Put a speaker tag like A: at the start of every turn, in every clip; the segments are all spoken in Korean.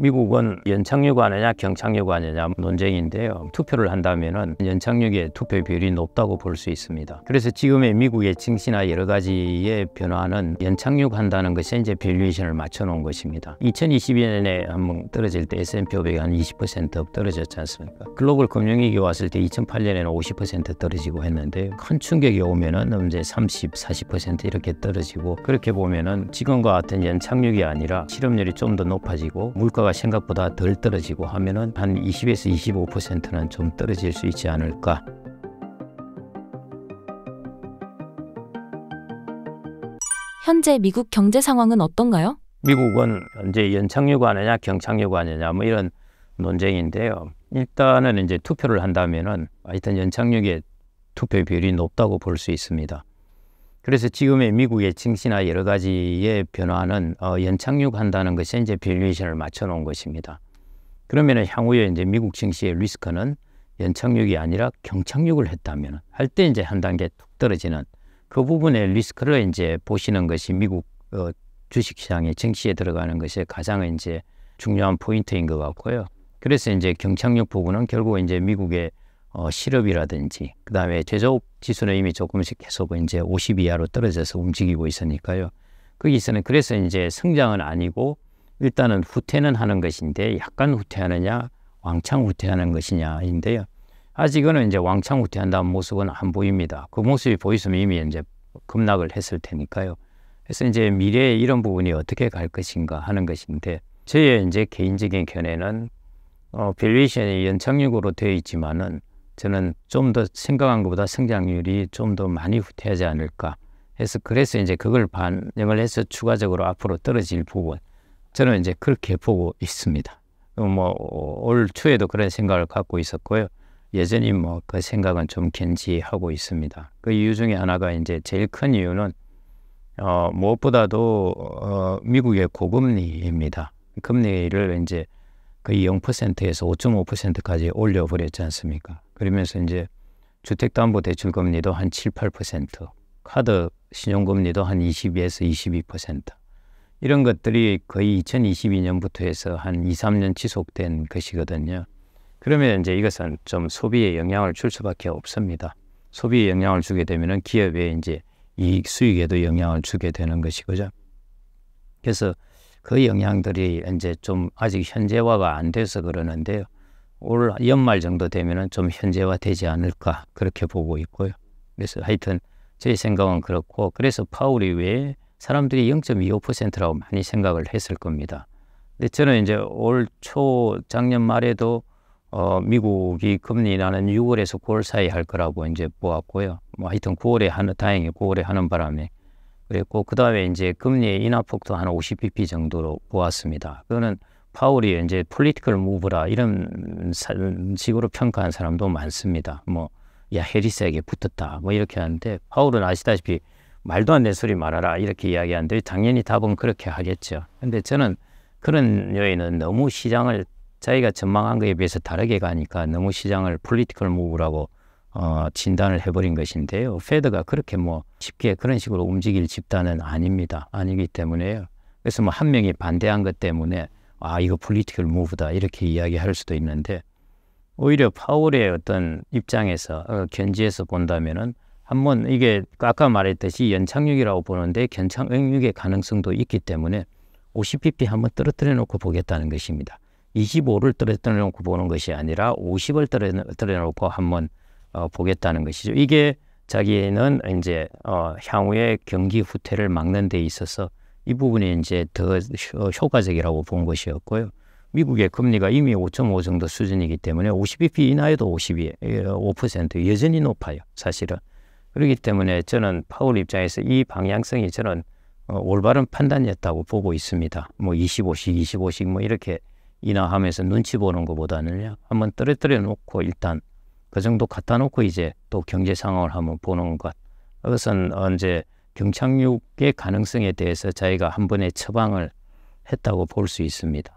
A: 미국은 연착륙 안느냐 경착륙 안느냐 논쟁인데요. 투표를 한다면 은 연착륙의 투표 비율이 높다고 볼 수 있습니다. 그래서 지금의 미국의 증시나 여러 가지의 변화는 연착륙한다는 것이 이제 밸류에이션을 맞춰놓은 것입니다. 2022년에 한번 떨어질 때 S&P 500이 한 20% 떨어졌지 않습니까? 글로벌 금융위기 왔을 때 2008년에는 50% 떨어지고 했는데 큰 충격이 오면은 이제 30, 40% 이렇게 떨어지고 그렇게 보면은 지금과 같은 연착륙이 아니라 실업률이 좀 더 높아지고 물가가 온도가 생각보다 덜 떨어지고 하면은 한 20에서 25%는 좀 떨어질 수 있지 않을까
B: 현재 미국 경제 상황은 어떤가요?
A: 미국은 이제 연착륙 안느냐 경착륙 안느냐뭐 이런 논쟁인데요. 일단은 이제 투표를 한다면은 하여튼 연착륙의 투표 비율이 높다고 볼 수 있습니다. 그래서 지금의 미국의 증시나 여러 가지의 변화는 어, 연착륙한다는 것이 이제 밸류에이션을 맞춰놓은 것입니다. 그러면 향후에 이제 미국 증시의 리스크는 연착륙이 아니라 경착륙을 했다면 할 때 이제 한 단계 툭 떨어지는 그 부분의 리스크를 이제 보시는 것이 미국 어, 주식시장의 증시에 들어가는 것이 가장 이제 중요한 포인트인 것 같고요. 그래서 이제 경착륙 부분은 결국 이제 미국의 어, 시럽이라든지 그다음에 제조업 지수는 이미 조금씩 계속 이제 50 이하로 떨어져서 움직이고 있으니까요. 거기서는 그래서 이제 성장은 아니고 일단은 후퇴는 하는 것인데 약간 후퇴하느냐 왕창 후퇴하는 것이냐인데요. 아직은 이제 왕창 후퇴한다는 모습은 안 보입니다. 그 모습이 보이면 이미 이제 급락을 했을 테니까요. 그래서 이제 미래에 이런 부분이 어떻게 갈 것인가 하는 것인데 저의 이제 개인적인 견해는 어, 밸류에이션이 연착륙으로 되어 있지만은 저는 좀 더 생각한 것보다 성장률이 좀 더 많이 후퇴하지 않을까 해서 그래서 이제 그걸 반영을 해서 추가적으로 앞으로 떨어질 부분 저는 이제 그렇게 보고 있습니다. 뭐 올 초에도 그런 생각을 갖고 있었고요. 예전이뭐 그 생각은 좀 견지하고 있습니다. 그 이유 중에 하나가 이제 제일 큰 이유는 어, 무엇보다도 어, 미국의 고금리입니다. 금리를 이제 거의 0%에서 5.5%까지 올려버렸지 않습니까? 그러면서 이제 주택담보대출 금리도 한 7, 8%, 카드 신용금리도 한 22에서 22% 이런 것들이 거의 2022년부터 해서 한 2, 3년 지속된 것이거든요. 그러면 이제 이것은 좀 소비에 영향을 줄 수밖에 없습니다. 소비에 영향을 주게 되면 기업의 이제 이익 수익에도 영향을 주게 되는 것이거죠. 그래서 그 영향들이 이제 좀 아직 현재화가 안 돼서 그러는데요. 올 연말 정도 되면은 좀 현재화 되지 않을까 그렇게 보고 있고요. 그래서 하여튼 제 생각은 그렇고 그래서 파울이 왜 사람들이 0.25%라고 많이 생각을 했을 겁니다. 근데 저는 이제 올 초 작년 말에도 어, 미국이 금리 나는 6월에서 9월 사이 할 거라고 이제 보았고요. 뭐 하여튼 9월에 하는 다행히 9월에 하는 바람에 그랬고 그 다음에 이제 금리의 인하폭도 한 50bp 정도로 보았습니다. 그거는 파울이 이제 폴리티컬 무브라 이런 식으로 평가한 사람도 많습니다. 뭐야 해리스에게 붙었다 뭐 이렇게 하는데 파울은 아시다시피 말도 안 되는 소리 말아라 이렇게 이야기하는데 당연히 답은 그렇게 하겠죠. 근데 저는 그런 요인은 너무 시장을 자기가 전망한 것에 비해서 다르게 가니까 너무 시장을 폴리티컬 무브라고 어, 진단을 해버린 것인데요. 페드가 그렇게 뭐 쉽게 그런 식으로 움직일 집단은 아닙니다. 아니기 때문에요. 그래서 뭐 한 명이 반대한 것 때문에 아 이거 p 리 l i 무브다 이렇게 이야기할 수도 있는데 오히려 파월의 어떤 입장에서 어, 견지에서 본다면은 한번 이게 아까 말했듯이 연착륙이라고 보는데 견착륙의 가능성도 있기 때문에 50pp 한번 떨어뜨려 놓고 보겠다는 것입니다. 25를 떨어뜨려 놓고 보는 것이 아니라 50을 떨어뜨려 놓고 한번 어, 보겠다는 것이죠. 이게 자기는 이제 어, 향후에 경기 후퇴를 막는 데 있어서 이 부분이 이제 더 효과적이라고 본 것이었고요. 미국의 금리가 이미 5.5 정도 수준이기 때문에 52p 인하에도 5% 여전히 높아요. 사실은. 그렇기 때문에 저는 파월 입장에서 이 방향성이 저는 어, 올바른 판단이었다고 보고 있습니다. 뭐 25씩, 25씩 뭐 이렇게 인하하면서 눈치 보는 것보다는요. 한번 떨어뜨려 놓고 일단 그 정도 갖다 놓고 이제 또 경제 상황을 한번 보는 것. 그것은 언제 경착륙의 가능성에 대해서 자기가 한 번에 처방을 했다고 볼 수 있습니다.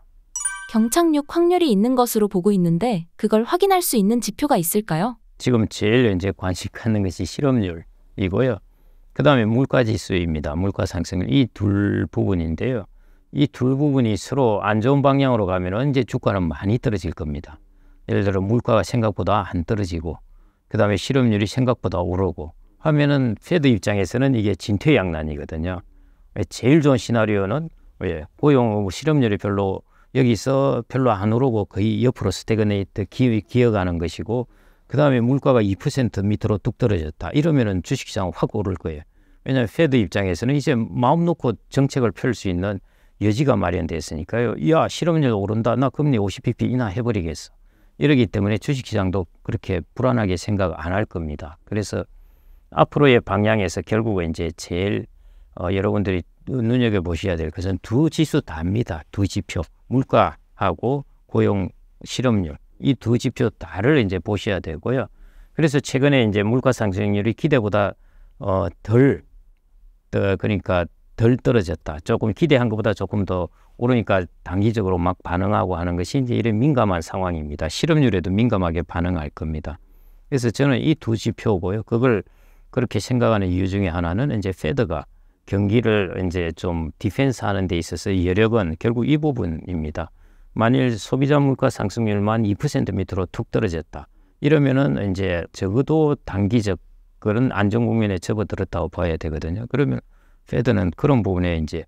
B: 경착륙 확률이 있는 것으로 보고 있는데 그걸 확인할 수 있는 지표가 있을까요?
A: 지금 제일 이제 관심 갖는 것이 실업률이고요. 그다음에 물가 지수입니다. 물가 상승률 이 둘 부분인데요. 이 둘 부분이 서로 안 좋은 방향으로 가면 이제 주가는 많이 떨어질 겁니다. 예를 들어 물가가 생각보다 안 떨어지고 그 다음에 실업률이 생각보다 오르고 하면은 페드 입장에서는 이게 진퇴양난이거든요. 제일 좋은 시나리오는 왜 예, 고용 실업률이 별로 여기서 별로 안 오르고 거의 옆으로 스테그네이트 기어가는 것이고 그 다음에 물가가 2% 밑으로 뚝 떨어졌다 이러면은 주식시장 확 오를 거예요. 왜냐하면 페드 입장에서는 이제 마음 놓고 정책을 펼 수 있는 여지가 마련됐으니까요. 야 실업률 오른다 나 금리 50bp 인하해버리겠어. 이러기 때문에 주식시장도 그렇게 불안하게 생각 안 할 겁니다. 그래서 앞으로의 방향에서 결국은 이제 제일 어, 여러분들이 눈여겨보셔야 될 것은 두 지수 다입니다. 두 지표. 물가하고 고용 실업률. 이 두 지표 다를 이제 보셔야 되고요. 그래서 최근에 이제 물가 상승률이 기대보다 어, 덜, 더, 그러니까 덜 떨어졌다. 조금 기대한 것보다 조금 더 오르니까 단기적으로 막 반응하고 하는 것이 이제 이런 민감한 상황입니다. 실업률에도 민감하게 반응할 겁니다. 그래서 저는 이 두 지표고요. 그걸 그렇게 생각하는 이유 중에 하나는 이제 페드가 경기를 이제 좀 디펜스 하는 데 있어서 여력은 결국 이 부분입니다. 만일 소비자 물가 상승률만 2% 밑으로 툭 떨어졌다. 이러면은 이제 적어도 단기적 그런 안정 국면에 접어들었다고 봐야 되거든요. 그러면 페드는 그런 부분에 이제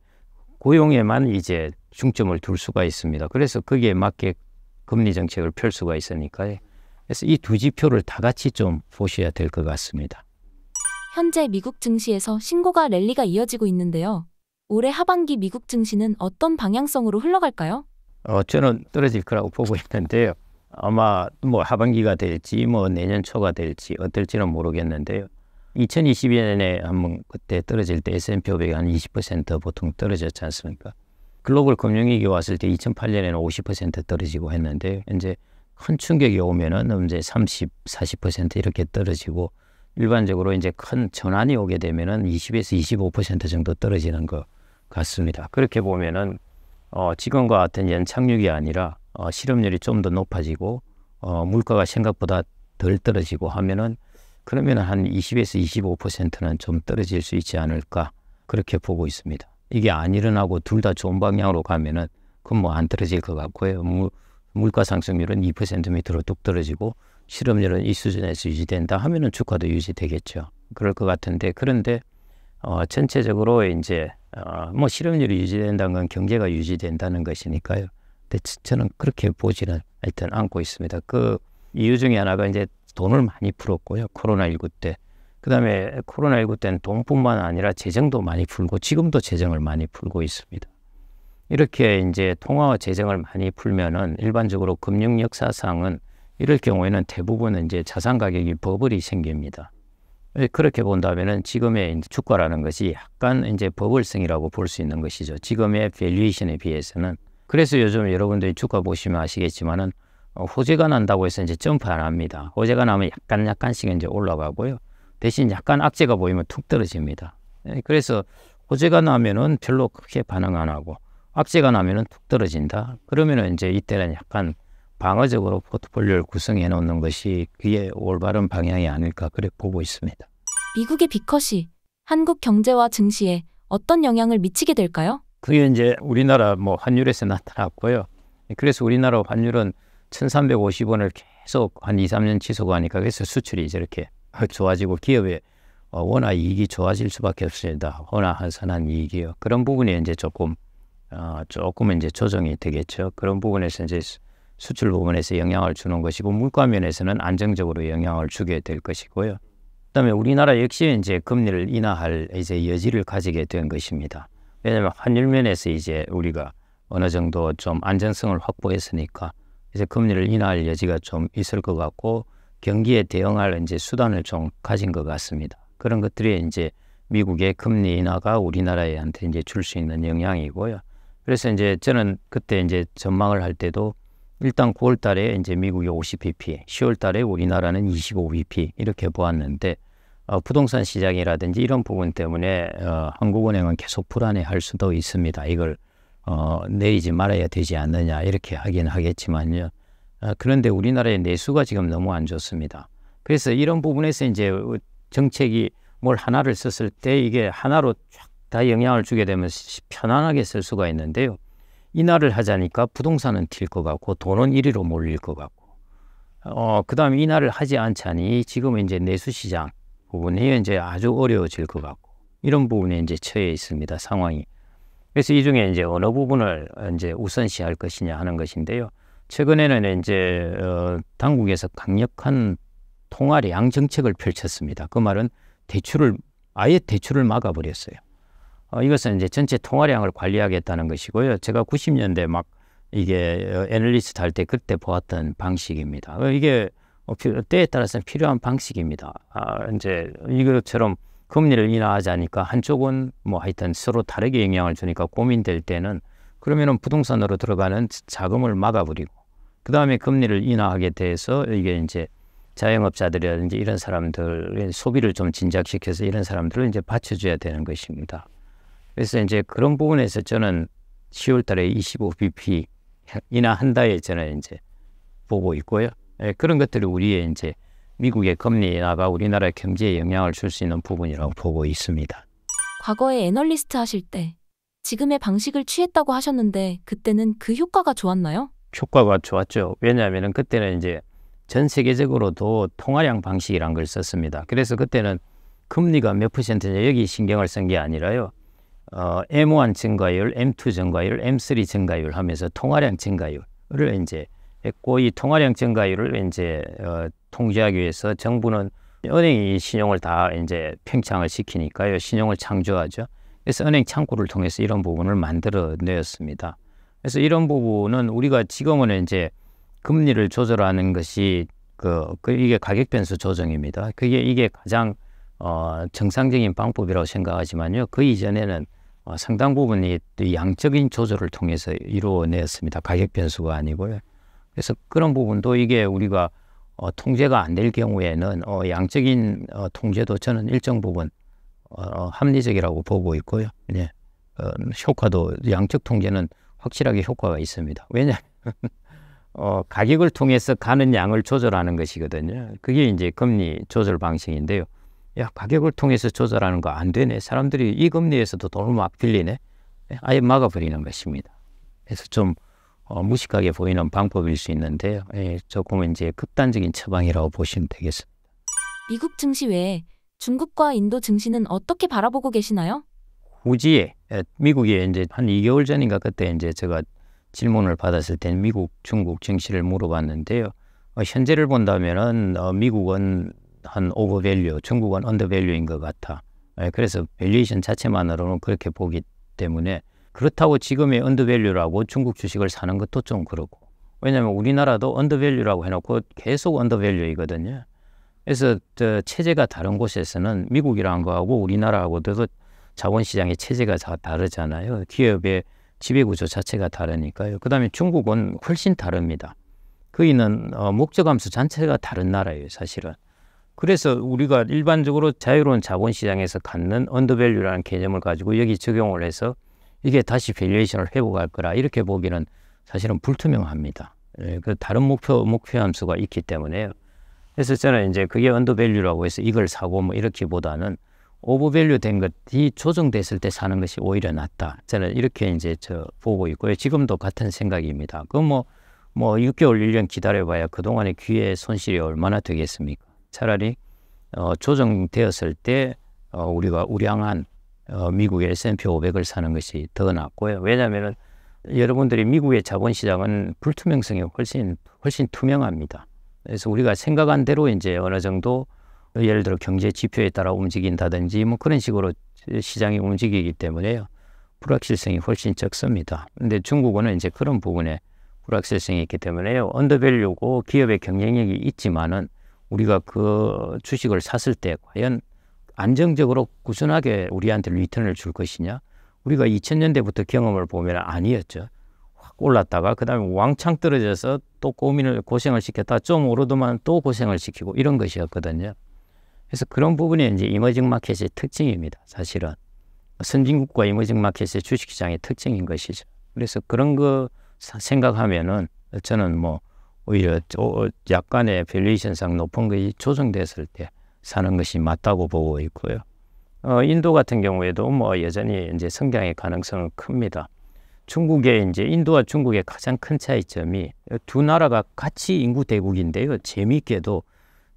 A: 고용에만 이제 중점을 둘 수가 있습니다. 그래서 거기에 맞게 금리 정책을 펼 수가 있으니까요. 그래서 이 두 지표를 다 같이 좀 보셔야 될 것 같습니다.
B: 현재 미국 증시에서 신고가 랠리가 이어지고 있는데요. 올해 하반기 미국 증시는 어떤 방향성으로 흘러갈까요?
A: 어, 저는 떨어질 거라고 보고 있는데요. 아마 뭐 하반기가 될지 뭐 내년 초가 될지 어떨지는 모르겠는데요. 2021년에 한번 그때 떨어질 때 S&P 500이 한 20% 보통 떨어졌지 않습니까? 글로벌 금융위기 왔을 때 2008년에는 50% 떨어지고 했는데 이제 큰 충격이 오면은 이제 30, 40% 이렇게 떨어지고 일반적으로 이제 큰 전환이 오게 되면은 20에서 25% 정도 떨어지는 것 같습니다. 그렇게 보면은 어, 지금과 같은 연착륙이 아니라 어, 실업률이 좀 더 높아지고 어, 물가가 생각보다 덜 떨어지고 하면은 그러면 한 20에서 25%는 좀 떨어질 수 있지 않을까 그렇게 보고 있습니다. 이게 안 일어나고 둘 다 좋은 방향으로 가면은 그건 뭐안 떨어질 것 같고요. 물, 가 상승률은 2% 밑으로 뚝 떨어지고 실업률은 이 수준에서 유지된다 하면은 주가도 유지되겠죠. 그럴 것 같은데 그런데 어, 전체적으로 이제 어, 뭐 실업률이 유지된다는 건 경제가 유지된다는 것이니까요. 근데 저는 그렇게 보지는 하여튼 않고 있습니다. 그 이유 중에 하나가 이제 돈을 많이 풀었고요. 코로나19 때. 그 다음에 코로나19 때는 돈뿐만 아니라 재정도 많이 풀고 지금도 재정을 많이 풀고 있습니다. 이렇게 이제 통화와 재정을 많이 풀면은 일반적으로 금융 역사상은 이럴 경우에는 대부분은 이제 자산 가격이 버블이 생깁니다. 예, 그렇게 본다면은 지금의 이제 주가라는 것이 약간 이제 버블성이라고 볼 수 있는 것이죠. 지금의 밸류에이션에 비해서는 그래서 요즘 여러분들이 주가 보시면 아시겠지만은 어, 호재가 난다고 해서 이제 점프 안 합니다. 호재가 나면 약간 약간씩 이제 올라가고요. 대신 약간 악재가 보이면 툭 떨어집니다. 예, 그래서 호재가 나면은 별로 크게 반응 안 하고 악재가 나면은 툭 떨어진다. 그러면은 이제 이때는 약간 방어적으로 포트폴리오를 구성해 놓는 것이 그의 올바른 방향이 아닐까 그래 보고 있습니다.
B: 미국의 비컷이 한국 경제와 증시에 어떤 영향을 미치게 될까요?
A: 그게 이제 우리나라 뭐 환율에서 나타났고요. 그래서 우리나라 환율은 1,350원을 계속 한 2, 3년 지속하니까 그래서 수출이 저렇게 좋아지고 기업의 원화 어, 이익이 좋아질 수밖에 없습니다. 원화 환산한 이익이요. 그런 부분이 이제 조금 어, 조금 이제 조정이 되겠죠. 그런 부분에서 이제 수출 부분에서 영향을 주는 것이고 물가 면에서는 안정적으로 영향을 주게 될 것이고요. 그다음에 우리나라 역시 이제 금리를 인하할 이제 여지를 가지게 된 것입니다. 왜냐하면 환율 면에서 이제 우리가 어느 정도 좀 안정성을 확보했으니까 이제 금리를 인하할 여지가 좀 있을 것 같고 경기에 대응할 이제 수단을 좀 가진 것 같습니다. 그런 것들이 이제 미국의 금리 인하가 우리나라에한테 이제 줄 수 있는 영향이고요. 그래서 이제 저는 그때 이제 전망을 할 때도 일단 9월 달에 이제 미국이 50bp, 10월 달에 우리나라는 25bp 이렇게 보았는데 어, 부동산 시장이라든지 이런 부분 때문에 어, 한국은행은 계속 불안해할 수도 있습니다. 이걸 어, 내리지 말아야 되지 않느냐 이렇게 하긴 하겠지만요. 어, 그런데 우리나라의 내수가 지금 너무 안 좋습니다. 그래서 이런 부분에서 이제 정책이 뭘 하나를 썼을 때 이게 하나로 쫙 다 영향을 주게 되면 편안하게 쓸 수가 있는데요. 이날을 하자니까 부동산은 튈 것 같고 돈은 1위로 몰릴 것 같고 어, 그 다음에 이날을 하지 않자니 지금 이제 내수시장 부분이 이제 아주 어려워질 것 같고 이런 부분에 이제 처해 있습니다. 상황이. 그래서 이 중에 이제 어느 부분을 이제 우선시할 것이냐 하는 것인데요. 최근에는 이제 어, 당국에서 강력한 통화량 정책을 펼쳤습니다. 그 말은 대출을 아예 대출을 막아버렸어요. 어, 이것은 이제 전체 통화량을 관리하겠다는 것이고요. 제가 90년대 막 이게 어, 애널리스트 할 때 그때 보았던 방식입니다. 어, 이게 어, 때에 따라서는 필요한 방식입니다. 아, 이제 이것처럼 금리를 인하하자니까 한쪽은 뭐 하여튼 서로 다르게 영향을 주니까 고민될 때는 그러면은 부동산으로 들어가는 자금을 막아버리고 그 다음에 금리를 인하하게 돼서 이게 이제 자영업자들이라든지 이런 사람들의 소비를 좀 진작시켜서 이런 사람들을 이제 받쳐줘야 되는 것입니다. 그래서 이제 그런 부분에서 저는 10월 달에 25bp 인하 한다에 저는 이제 보고 있고요. 예, 그런 것들이 우리의 이제 미국의 금리 인하가 우리나라의 경제에 영향을 줄 수 있는 부분이라고 보고 있습니다.
B: 과거에 애널리스트 하실 때 지금의 방식을 취했다고 하셨는데 그때는 그 효과가 좋았나요?
A: 효과가 좋았죠. 왜냐하면 그때는 이제 전 세계적으로도 통화량 방식이란 걸 썼습니다. 그래서 그때는 금리가 몇 퍼센트냐 여기 신경을 쓴 게 아니라요. 어, M1 증가율, M2 증가율, M3 증가율 하면서 통화량 증가율을 이제 했고 이 통화량 증가율을 이제 어, 통제하기 위해서 정부는 은행이 신용을 다 이제 팽창을 시키니까요. 신용을 창조하죠. 그래서 은행 창구를 통해서 이런 부분을 만들어내었습니다. 그래서 이런 부분은 우리가 지금은 이제 금리를 조절하는 것이 그, 그 이게 가격 변수 조정입니다. 그게 이게 가장 어, 정상적인 방법이라고 생각하지만요. 그 이전에는 어, 상당 부분이 양적인 조절을 통해서 이루어내었습니다 가격 변수가 아니고요. 그래서 그런 부분도 이게 우리가 어, 통제가 안 될 경우에는 어, 양적인 어, 통제도 저는 일정 부분 어, 어, 합리적이라고 보고 있고요. 예. 어, 효과도 양적 통제는 확실하게 효과가 있습니다. 왜냐 어, 가격을 통해서 가는 양을 조절하는 것이거든요. 그게 이제 금리 조절 방식인데요. 야 가격을 통해서 조절하는 거 안 되네. 사람들이 이 금리에서도 돈을 막 빌리네. 예, 아예 막아버리는 것입니다. 그래서 좀 어, 무식하게 보이는 방법일 수 있는데요. 예, 조금 이제 극단적인 처방이라고 보시면 되겠습니다.
B: 미국 증시 외에 중국과 인도 증시는 어떻게 바라보고 계시나요?
A: 우지에 예, 미국에 이제 한 2개월 전인가 그때 이제 제가 질문을 받았을 때 미국, 중국 증시를 물어봤는데요. 어, 현재를 본다면은 어, 미국은 한 오버밸류, 중국은 언더밸류인 것 같아. 예, 그래서 밸류에이션 자체만으로는 그렇게 보기 때문에 그렇다고 지금의 언더밸류라고 중국 주식을 사는 것도 좀 그렇고 왜냐하면 우리나라도 언더밸류라고 해놓고 계속 언더밸류이거든요. 그래서 저 체제가 다른 곳에서는 미국이라는 거하고 우리나라하고도 그 자본시장의 체제가 다 다르잖아요. 기업의 지배구조 자체가 다르니까요. 그 다음에 중국은 훨씬 다릅니다. 그이는 어, 목적함수 자체가 다른 나라예요, 사실은. 그래서 우리가 일반적으로 자유로운 자본시장에서 갖는 언더밸류라는 개념을 가지고 여기 적용을 해서 이게 다시 밸류에이션을 회복할 거라 이렇게 보기는 사실은 불투명합니다. 예, 그 다른 목표 목표 함수가 있기 때문에요. 그래서 저는 이제 그게 언더밸류라고 해서 이걸 사고 뭐 이렇게보다는 오버밸류 된 것이 조정됐을 때 사는 것이 오히려 낫다. 저는 이렇게 이제 저 보고 있고요. 지금도 같은 생각입니다. 그럼 뭐, 뭐 6개월, 1년 기다려봐야 그동안의 귀의 손실이 얼마나 되겠습니까? 차라리 어, 조정되었을 때 어, 우리가 우량한 어, 미국의 S&P 500을 사는 것이 더 낫고요. 왜냐하면 여러분들이 미국의 자본시장은 불투명성이 훨씬 훨씬 투명합니다. 그래서 우리가 생각한 대로 이제 어느 정도 예를 들어 경제 지표에 따라 움직인다든지 뭐 그런 식으로 시장이 움직이기 때문에요. 불확실성이 훨씬 적습니다. 근데 중국은 이제 그런 부분에 불확실성이 있기 때문에요. 언더밸류고 기업의 경쟁력이 있지만은 우리가 그 주식을 샀을 때 과연 안정적으로 꾸준하게 우리한테 리턴을 줄 것이냐? 우리가 2000년대부터 경험을 보면 아니었죠. 확 올랐다가 그다음에 왕창 떨어져서 또 고민을 고생을 시켰다 좀 오르더만 또 고생을 시키고 이런 것이었거든요. 그래서 그런 부분이 이제 이머징 마켓의 특징입니다. 사실은 선진국과 이머징 마켓의 주식시장의 특징인 것이죠. 그래서 그런 거 생각하면은 저는 뭐 오히려 어, 약간의 밸류에이션상 높은 것이 조정됐을 때 사는 것이 맞다고 보고 있고요. 어, 인도 같은 경우에도 뭐 여전히 이제 성장의 가능성은 큽니다. 중국의 이제 인도와 중국의 가장 큰 차이점이 두 나라가 같이 인구 대국인데요. 재미있게도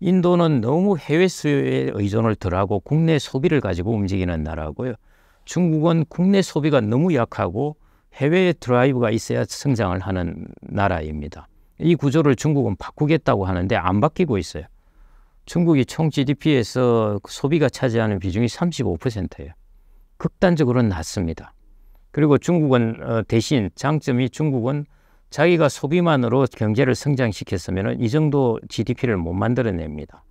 A: 인도는 너무 해외 수요에 의존을 덜하고 국내 소비를 가지고 움직이는 나라고요. 중국은 국내 소비가 너무 약하고 해외 드라이브가 있어야 성장을 하는 나라입니다. 이 구조를 중국은 바꾸겠다고 하는데 안 바뀌고 있어요. 중국이 총 GDP에서 소비가 차지하는 비중이 35%예요. 극단적으로는 낮습니다. 그리고 중국은 어, 대신 장점이 중국은 자기가 소비만으로 경제를 성장시켰으면 이 정도 GDP를 못 만들어냅니다.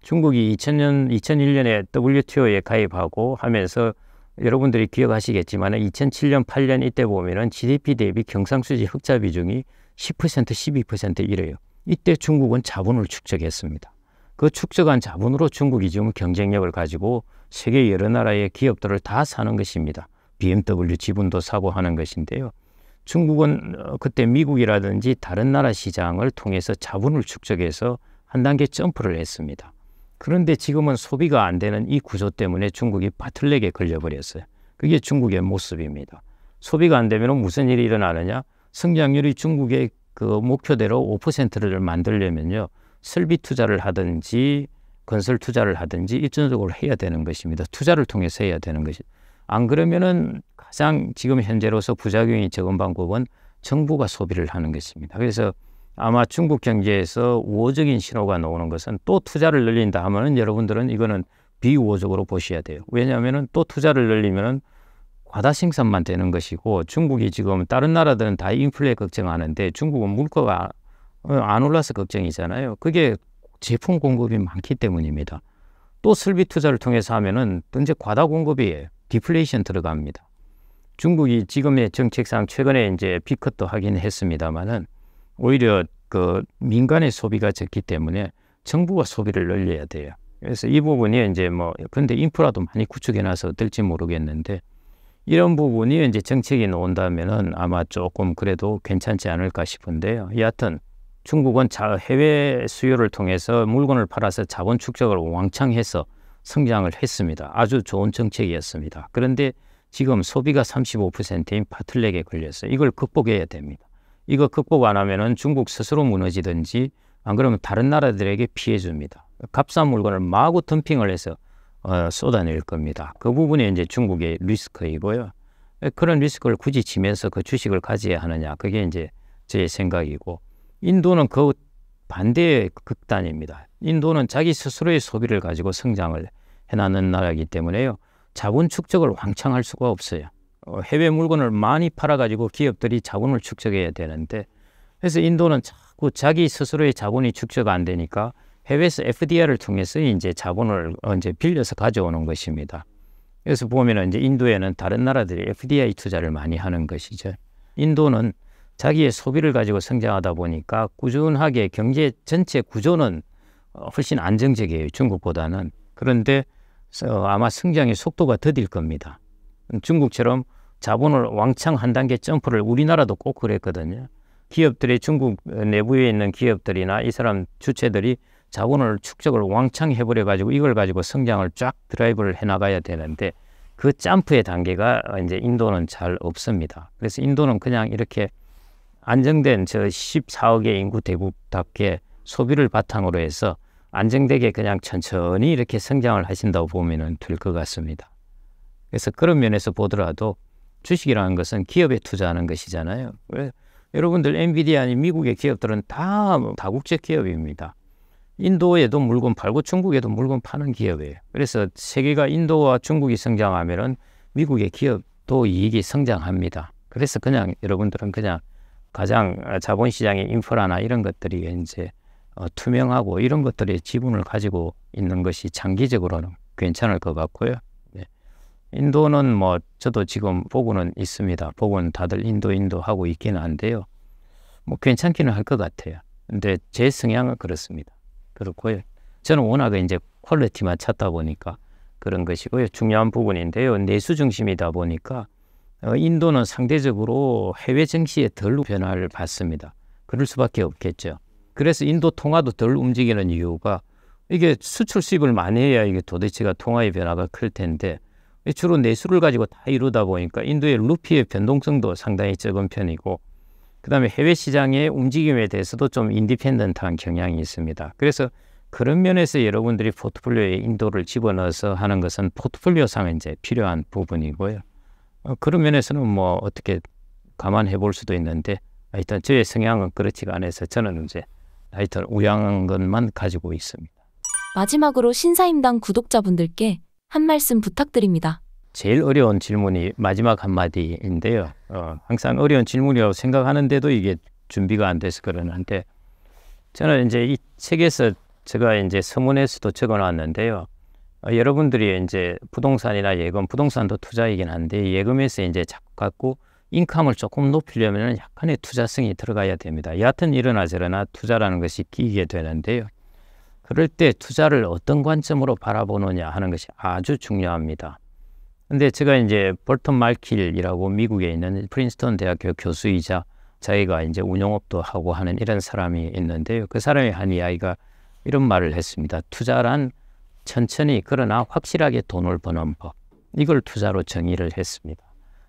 A: 중국이 2000년, 2001년에 WTO에 가입하고 하면서 여러분들이 기억하시겠지만 2007년, 8년 이때 보면 GDP 대비 경상수지 흑자 비중이 10%, 12% 이래요. 이때 중국은 자본을 축적했습니다. 그 축적한 자본으로 중국이 지금 경쟁력을 가지고 세계 여러 나라의 기업들을 다 사는 것입니다. BMW 지분도 사고 하는 것인데요. 중국은 어, 그때 미국이라든지 다른 나라 시장을 통해서 자본을 축적해서 한 단계 점프를 했습니다. 그런데 지금은 소비가 안 되는 이 구조 때문에 중국이 바틀렉에 걸려버렸어요. 그게 중국의 모습입니다. 소비가 안 되면 무슨 일이 일어나느냐? 성장률이 중국의 그 목표대로 5%를 만들려면요. 설비 투자를 하든지 건설 투자를 하든지 일정적으로 해야 되는 것입니다. 투자를 통해서 해야 되는 것이. 안 그러면은 가장 지금 현재로서 부작용이 적은 방법은 정부가 소비를 하는 것입니다. 그래서 아마 중국 경제에서 우호적인 신호가 나오는 것은 또 투자를 늘린다 하면은 여러분들은 이거는 비우호적으로 보셔야 돼요. 왜냐하면은 또 투자를 늘리면은 과다 생산만 되는 것이고 중국이 지금 다른 나라들은 다 인플레 걱정하는데 중국은 물가가 어, 안 올라서 걱정이잖아요. 그게 제품 공급이 많기 때문입니다. 또 설비 투자를 통해서 하면은 이제 과다 공급이 디플레이션 들어갑니다. 중국이 지금의 정책상 최근에 이제 피컷도 하긴 했습니다만은 오히려 그 민간의 소비가 적기 때문에 정부가 소비를 늘려야 돼요. 그래서 이 부분이 이제 뭐 근데 인프라도 많이 구축해놔서 어떨지 모르겠는데 이런 부분이 이제 정책이 나온다면은 아마 조금 그래도 괜찮지 않을까 싶은데요. 여하튼 중국은 자, 해외 수요를 통해서 물건을 팔아서 자본 축적을 왕창 해서 성장을 했습니다. 아주 좋은 정책이었습니다. 그런데 지금 소비가 35%인 파틀렉에 걸려서 이걸 극복해야 됩니다. 이거 극복 안 하면은 중국 스스로 무너지든지 안 그러면 다른 나라들에게 피해 줍니다. 값싼 물건을 마구 덤핑을 해서 어, 쏟아낼 겁니다. 그 부분이 이제 중국의 리스크이고요. 그런 리스크를 굳이 지면서 그 주식을 가져야 하느냐 그게 이제 제 생각이고 인도는 그 반대의 극단입니다. 인도는 자기 스스로의 소비를 가지고 성장을 해나는 나라이기 때문에요. 자본 축적을 왕창 할 수가 없어요. 어, 해외 물건을 많이 팔아가지고 기업들이 자본을 축적해야 되는데 그래서 인도는 자꾸 자기 스스로의 자본이 축적 안 되니까 해외에서 FDR을 통해서 이제 자본을 어, 이제 빌려서 가져오는 것입니다. 그래서 보면 이제 인도에는 다른 나라들이 FDI 투자를 많이 하는 것이죠. 인도는 자기의 소비를 가지고 성장하다 보니까 꾸준하게 경제 전체 구조는 어, 훨씬 안정적이에요. 중국보다는. 그런데 어, 아마 성장의 속도가 더딜 겁니다. 중국처럼 자본을 왕창 한 단계 점프를 우리나라도 꼭 그랬거든요. 기업들이 중국 내부에 있는 기업들이나 이 사람 주체들이 자본을 축적을 왕창 해버려 가지고 이걸 가지고 성장을 쫙 드라이브를 해 나가야 되는데 그 점프의 단계가 이제 인도는 잘 없습니다. 그래서 인도는 그냥 이렇게 안정된 저 14억의 인구 대부답게 소비를 바탕으로 해서 안정되게 그냥 천천히 이렇게 성장을 하신다고 보면 될 것 같습니다. 그래서 그런 면에서 보더라도 주식이라는 것은 기업에 투자하는 것이잖아요. 왜? 여러분들 엔비디아 아닌 미국의 기업들은 다 다국적 기업입니다. 인도에도 물건 팔고 중국에도 물건 파는 기업이에요. 그래서 세계가 인도와 중국이 성장하면은 미국의 기업도 이익이 성장합니다. 그래서 그냥 여러분들은 그냥 가장 자본시장의 인프라나 이런 것들이 이제 어, 투명하고 이런 것들의 지분을 가지고 있는 것이 장기적으로는 괜찮을 것 같고요. 네. 인도는 뭐 저도 지금 보고는 있습니다. 보고는 다들 인도 인도 하고 있기는 한데요. 뭐 괜찮기는 할 것 같아요. 근데 제 성향은 그렇습니다. 그렇고요. 저는 워낙에 이제 퀄리티만 찾다 보니까 그런 것이고요. 중요한 부분인데요. 내수 중심이다 보니까 어, 인도는 상대적으로 해외 증시에덜 변화를 받습니다. 그럴 수밖에 없겠죠. 그래서 인도 통화도 덜 움직이는 이유가 이게 수출 수입을 많이 해야 이게 도대체가 통화의 변화가 클 텐데 주로 내수를 가지고 다 이루다 보니까 인도의 루피의 변동성도 상당히 적은 편이고 그다음에 해외 시장의 움직임에 대해서도 좀 인디펜던트한 경향이 있습니다. 그래서 그런 면에서 여러분들이 포트폴리오에 인도를 집어넣어서 하는 것은 포트폴리오상 이제 필요한 부분이고요. 어, 그런 면에서는 뭐 어떻게 감안해 볼 수도 있는데 하여튼 아, 저의 성향은 그렇지가 않아서 저는 이제 하여튼 우양한 것만 가지고 있습니다.
B: 마지막으로 신사임당 구독자분들께 한 말씀 부탁드립니다.
A: 제일 어려운 질문이 마지막 한마디인데요. 어, 항상 어려운 질문이라고 생각하는데도 이게 준비가 안 돼서 그러는데 저는 이제 이 책에서 제가 이제 서문에서도 적어놨는데요. 어, 여러분들이 이제 부동산이나 예금, 부동산도 투자이긴 한데 예금에서 이제 자꾸 갖고 인컴을 조금 높이려면 약간의 투자성이 들어가야 됩니다. 여하튼 이러나 저러나 투자라는 것이 끼게 되는데요. 그럴 때 투자를 어떤 관점으로 바라보느냐 하는 것이 아주 중요합니다. 근데 제가 이제 벌턴 말킬이라고 미국에 있는 프린스턴 대학교 교수이자 자기가 이제 운영업도 하고 하는 이런 사람이 있는데요. 그 사람이 한 이야기가 이런 말을 했습니다. 투자란 천천히 그러나 확실하게 돈을 버는 법 이걸 투자로 정의를 했습니다.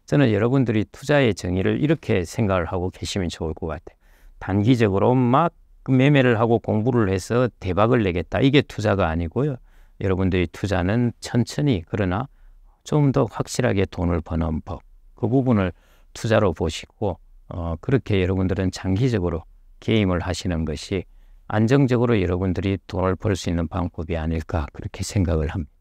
A: 저는 여러분들이 투자의 정의를 이렇게 생각을 하고 계시면 좋을 것 같아요. 단기적으로 막 매매를 하고 공부를 해서 대박을 내겠다. 이게 투자가 아니고요. 여러분들이 투자는 천천히 그러나 좀 더 확실하게 돈을 버는 법. 그 부분을 투자로 보시고 어, 그렇게 여러분들은 장기적으로 게임을 하시는 것이 안정적으로 여러분들이 돈을 벌 수 있는 방법이 아닐까 그렇게 생각을 합니다.